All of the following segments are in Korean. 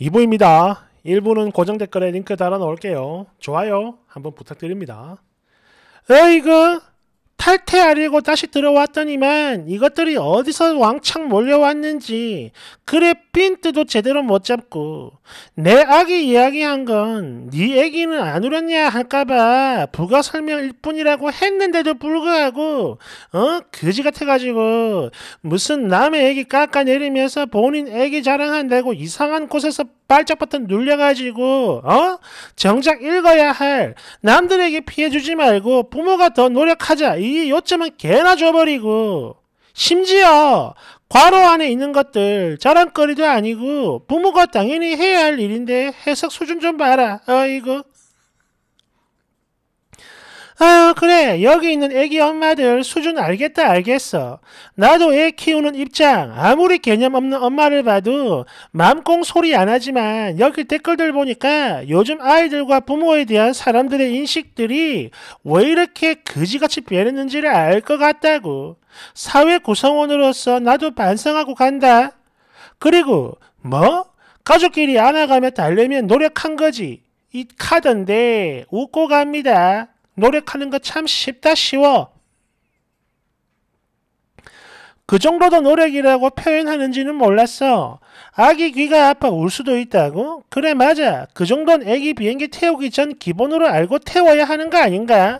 2부입니다. 1부는 고정 댓글에 링크 달아 놓을게요. 좋아요 한번 부탁드립니다. 에이그 탈퇴하려고 다시 들어왔더니만 이것들이 어디서 왕창 몰려왔는지 그래 핀트도 제대로 못 잡고 내 아기 이야기한 건네 애기는 안 울었냐 할까봐 부가 설명일 뿐이라고 했는데도 불구하고 어 그지 같아가지고 무슨 남의 애기 깎아내리면서 본인 애기 자랑한다고 이상한 곳에서 빨짝 버튼 눌려가지고 어 정작 읽어야 할 남들에게 피해주지 말고 부모가 더 노력하자 이 요점은 개나 줘버리고 심지어 괄호 안에 있는 것들 자랑거리도 아니고 부모가 당연히 해야 할 일인데 해석 수준 좀 봐라 어이구 아유 그래 여기 있는 애기 엄마들 수준 알겠다 알겠어. 나도 애 키우는 입장 아무리 개념 없는 엄마를 봐도 맘꽁 소리 안 하지만 여기 댓글들 보니까 요즘 아이들과 부모에 대한 사람들의 인식들이 왜 이렇게 그지같이 변했는지를 알 것 같다고. 사회 구성원으로서 나도 반성하고 간다. 그리고 뭐? 가족끼리 안아가며 달래면 노력한 거지. 이 카던데 웃고 갑니다. 노력하는 거 참 쉽다 쉬워. 그 정도도 노력이라고 표현하는지는 몰랐어. 아기 귀가 아파 울 수도 있다고? 그래 맞아. 그 정도는 아기 비행기 태우기 전 기본으로 알고 태워야 하는 거 아닌가?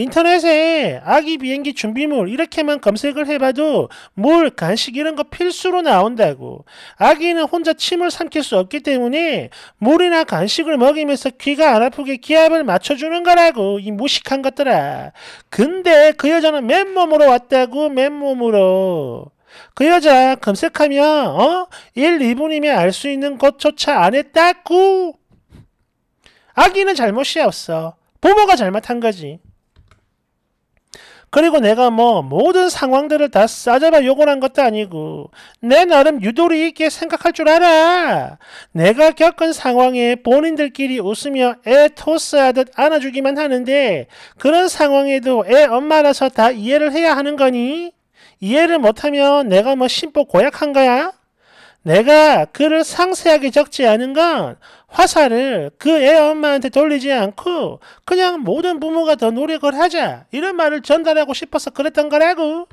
인터넷에 아기 비행기 준비물 이렇게만 검색을 해봐도 물, 간식 이런 거 필수로 나온다고. 아기는 혼자 침을 삼킬 수 없기 때문에 물이나 간식을 먹이면서 귀가 안 아프게 기압을 맞춰주는 거라고. 이 무식한 것들아. 근데 그 여자는 맨몸으로 왔다고 맨몸으로. 그 여자 검색하면 어? 1, 2분이면 알 수 있는 것조차 안 했다고. 아기는 잘못이 없어. 부모가 잘못한 거지. 그리고 내가 뭐 모든 상황들을 다 싸잡아 요구한 것도 아니고 내 나름 유도리 있게 생각할 줄 알아. 내가 겪은 상황에 본인들끼리 웃으며 애 토스하듯 안아주기만 하는데 그런 상황에도 애 엄마라서 다 이해를 해야 하는 거니? 이해를 못하면 내가 뭐 심보 고약한 거야? 내가 글을 상세하게 적지 않은 건 화살을 그 애 엄마한테 돌리지 않고 그냥 모든 부모가 더 노력을 하자 이런 말을 전달하고 싶어서 그랬던 거라고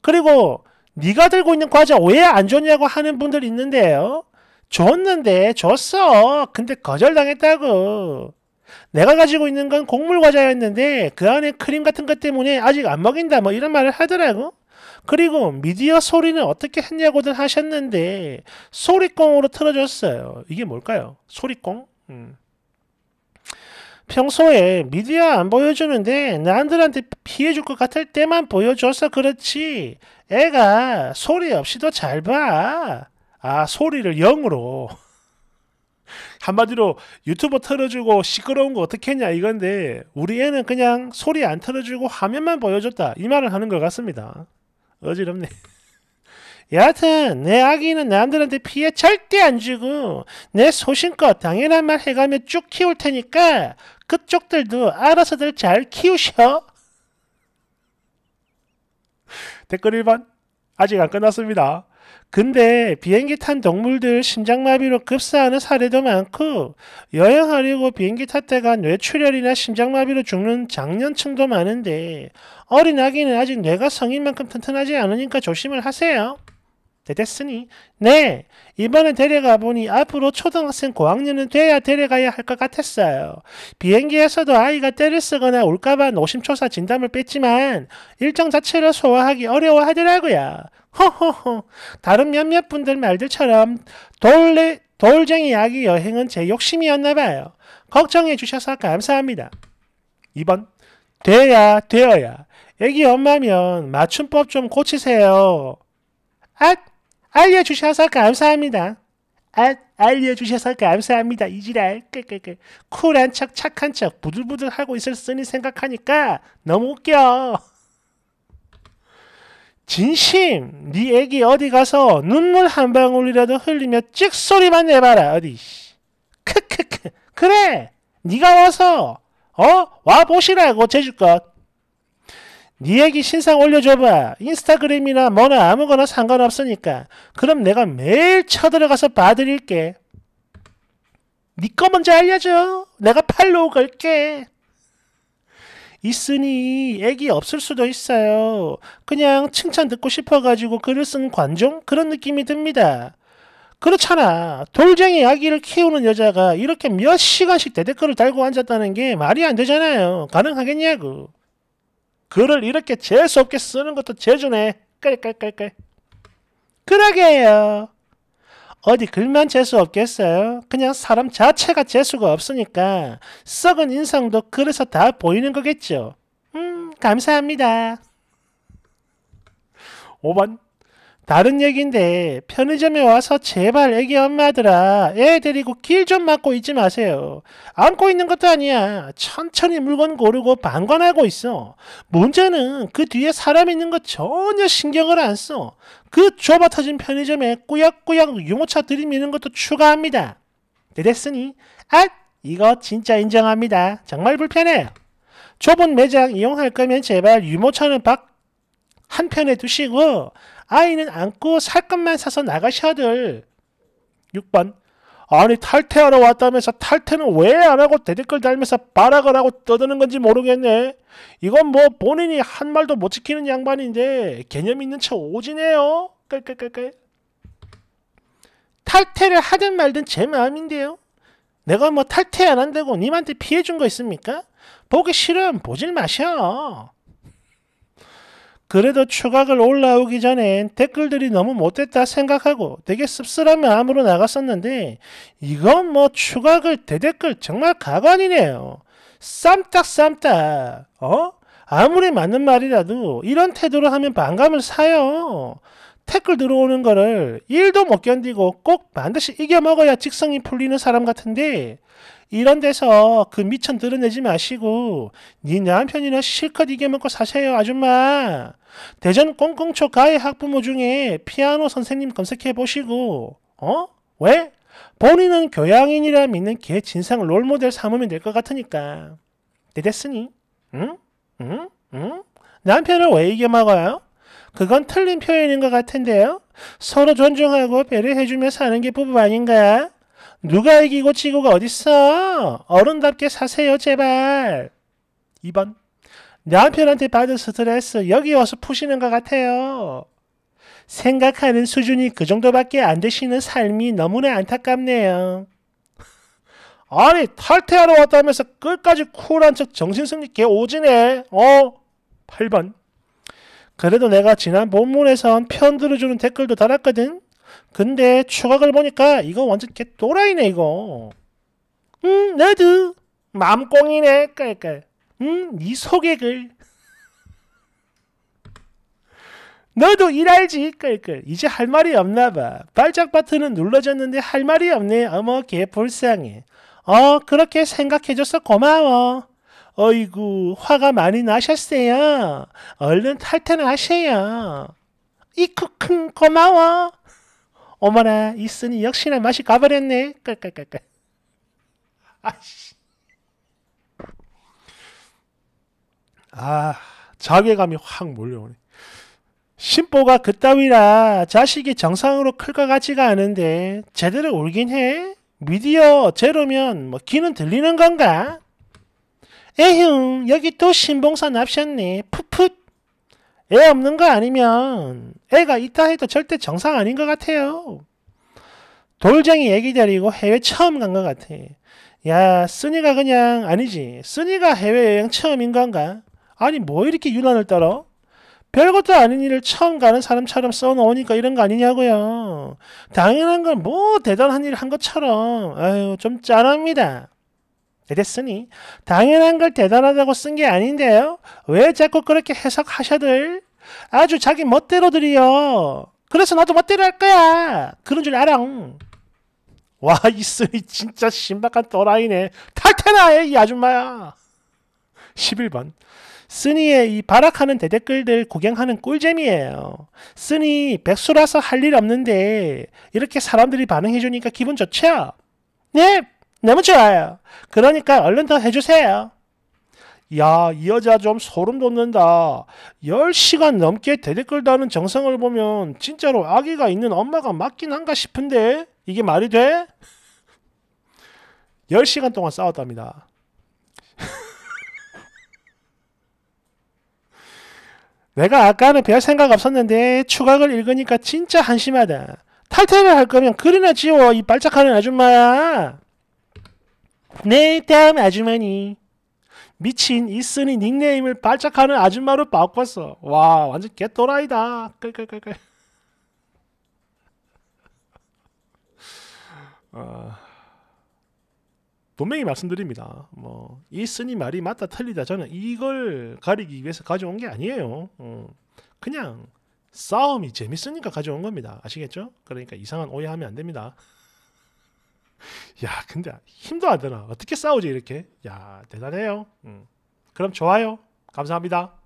그리고 네가 들고 있는 과자 왜안 줬냐고 하는 분들 있는데요 줬는데 줬어 근데 거절당했다고 내가 가지고 있는 건 곡물 과자였는데 그 안에 크림 같은 것 때문에 아직 안 먹인다 뭐 이런 말을 하더라고 그리고 미디어 소리는 어떻게 했냐고들 하셨는데 소리공으로 틀어줬어요. 이게 뭘까요? 소리공? 음. 평소에 미디어 안 보여주는데 남들한테 피해줄 것 같을 때만 보여줘서 그렇지 애가 소리 없이도 잘 봐. 아 소리를 0으로 한마디로 유튜버 틀어주고 시끄러운 거 어떻게 했냐 이건데 우리 애는 그냥 소리 안 틀어주고 화면만 보여줬다 이 말을 하는 것 같습니다. 어지럽네. 여하튼 내 아기는 남들한테 피해 절대 안 주고 내 소신껏 당연한 말 해가며 쭉 키울 테니까 그쪽들도 알아서들 잘 키우셔. 댓글 1번 아직 안 끝났습니다. 근데 비행기 탄 동물들 심장마비로 급사하는 사례도 많고 여행하려고 비행기 탔다가 뇌출혈이나 심장마비로 죽는 장년층도 많은데 어린 아기는 아직 뇌가 성인만큼 튼튼하지 않으니까 조심을 하세요. 됐으니 네 이번에 데려가 보니 앞으로 초등학생 고학년은 돼야 데려가야 할 것 같았어요. 비행기에서도 아이가 때를 쓰거나 울까봐 노심초사 진단을 뺐지만 일정 자체를 소화하기 어려워하더라고요. 허허허 다른 몇몇 분들 말들처럼 돌레, 돌쟁이 아기 여행은 제 욕심이었나 봐요. 걱정해 주셔서 감사합니다. 2번 돼야 되어야 애기 엄마면 맞춤법 좀 고치세요. 아, 알려주셔서 감사합니다. 아, 알려주셔서 감사합니다. 이지랄 끄끄끄 쿨한 척 착한 척 부들부들 하고 있을 쓰니 생각하니까 너무 웃겨. 진심 네 애기 어디 가서 눈물 한 방울이라도 흘리며 찍소리만 내봐라 어디 크크크 그래 네가 와서 어와 보시라고 제주껏 네 애기 신상 올려줘봐 인스타그램이나 뭐나 아무거나 상관없으니까 그럼 내가 매일 쳐들어가서 봐드릴게 네 거 먼저 알려줘 내가 팔로우 걸게 있으니 애기 없을 수도 있어요. 그냥 칭찬 듣고 싶어가지고 글을 쓴 관종? 그런 느낌이 듭니다. 그렇잖아. 돌쟁이 아기를 키우는 여자가 이렇게 몇 시간씩 대댓글을 달고 앉았다는 게 말이 안 되잖아요. 가능하겠냐고. 글을 이렇게 재수없게 쓰는 것도 재주네. 깔깔깔깔. 그러게요. 어디 글만 재수 없겠어요? 그냥 사람 자체가 재수가 없으니까 썩은 인상도 그래서 다 보이는 거겠죠. 음, 감사합니다. 5번 다른 얘기인데 편의점에 와서 제발 애기 엄마들아 애 데리고 길 좀 막고 있지 마세요. 안고 있는 것도 아니야. 천천히 물건 고르고 방관하고 있어. 문제는 그 뒤에 사람 있는 거 전혀 신경을 안 써. 그 좁아터진 편의점에 꾸역꾸역 유모차 들이미는 것도 추가합니다. 그랬으니 아 이거 진짜 인정합니다. 정말 불편해. 좁은 매장 이용할 거면 제발 유모차는 밖 한편에 두시고 아이는 안고 살 것만 사서 나가셔야 될. 6번 아니 탈퇴하러 왔다면서 탈퇴는 왜 안 하고 대댓글 달면서 발악을 하고 떠드는 건지 모르겠네. 이건 뭐 본인이 한 말도 못 지키는 양반인데 개념 있는 척 오지네요. 깔깔깔깔. 탈퇴를 하든 말든 제 마음인데요. 내가 뭐 탈퇴 안 한다고 님한테 피해준 거 있습니까? 보기 싫음 보질 마셔. 그래도 추각을 올라오기 전엔 댓글들이 너무 못됐다 생각하고 되게 씁쓸한 마음으로 나갔었는데 이건 뭐 추각을 대댓글 정말 가관이네요. 쌈딱 쌈딱. 어? 아무리 맞는 말이라도 이런 태도로 하면 반감을 사요. 태클 들어오는 거를 1도 못 견디고 꼭 반드시 이겨먹어야 직성이 풀리는 사람 같은데 이런 데서 그 미천 드러내지 마시고 네 남편이나 실컷 이겨먹고 사세요 아줌마. 대전 꽁꽁초 가해 학부모 중에 피아노 선생님 검색해보시고 어? 왜? 본인은 교양인이라 믿는 개 진상 롤모델 삼으면 될 것 같으니까. 내 됐으니? 응? 응? 응? 남편을 왜 이겨먹어요? 그건 틀린 표현인 것 같은데요. 서로 존중하고 배려해주며 사는 게 부부 아닌가? 누가 이기고 지고가 어딨어? 어른답게 사세요 제발. 2번 남편한테 받은 스트레스 여기 와서 푸시는 것 같아요. 생각하는 수준이 그 정도밖에 안 되시는 삶이 너무나 안타깝네요. 아니 탈퇴하러 왔다면서 끝까지 쿨한 척 정신승리 개 오지네. 어? 8번 그래도 내가 지난 본문에선 편 들어주는 댓글도 달았거든. 근데 추각을 보니까 이거 완전 개 또라이네 이거. 음 나도 맘꽁이네 그러니음 네 소객을 너도 일할지 그러 이제 할 말이 없나 봐 발작 버튼은 눌러졌는데 할 말이 없네 어머 개 불쌍해 어 그렇게 생각해줘서 고마워 어이구, 화가 많이 나셨어요. 얼른 탈퇴하세요 이쿠큰 고마워. 어머나, 있으니 역시나 맛이 가버렸네. 깔깔깔깔. 아씨. 아, 자괴감이 확 몰려오네. 신보가 그따위라 자식이 정상으로 클 것 같지가 않은데 제대로 울긴 해? 미디어 제로면 뭐 귀는 들리는 건가? 에휴 여기 또 신봉사 납셨네 푸풋애 없는 거 아니면 애가 있다 해도 절대 정상 아닌 것 같아요 돌쟁이 애기 데리고 해외 처음 간 것 같아 야순이가 그냥 아니지 순이가 해외여행 처음인 건가 아니 뭐 이렇게 유난을 떨어 별것도 아닌 일을 처음 가는 사람처럼 써놓으니까 이런 거 아니냐고요. 당연한 건 뭐 대단한 일 한 것처럼 아유 좀 짠합니다. 이랬으니 당연한 걸 대단하다고 쓴 게 아닌데요. 왜 자꾸 그렇게 해석하셔들? 아주 자기 멋대로들이요. 그래서 나도 멋대로 할 거야. 그런 줄 알아. 와, 이 쓰리 진짜 신박한 또라이네. 탈퇴나해, 이 아줌마야. 11번. 쓰니의 이 발악하는 대댓글들 구경하는 꿀잼이에요. 쓰니 백수라서 할 일 없는데 이렇게 사람들이 반응해주니까 기분 좋죠? 네, 너무 좋아요. 그러니까 얼른 더 해주세요. 야, 이 여자 좀 소름 돋는다. 10시간 넘게 대리 끌다는 정성을 보면 진짜로 아기가 있는 엄마가 맞긴 한가 싶은데 이게 말이 돼? 10시간 동안 싸웠답니다. 내가 아까는 별 생각 없었는데 추각을 읽으니까 진짜 한심하다. 탈퇴를 할 거면 그리나 지워 이 발작하는 아줌마야. 네, 다음 아주머니. 미친 이슨이 닉네임을 발작하는 아줌마로 바꿨어. 와, 완전 개또라이다. 끌끌끌끌. 어, 분명히 말씀드립니다. 뭐 이슨이 말이 맞다 틀리다 저는 이걸 가리기 위해서 가져온 게 아니에요. 어, 그냥 싸움이 재밌으니까 가져온 겁니다. 아시겠죠? 그러니까 이상한 오해하면 안 됩니다. 야, 근데 힘도 안되나 어떻게 싸우지 이렇게? 야, 대단해요. 음. 그럼 좋아요. 감사합니다.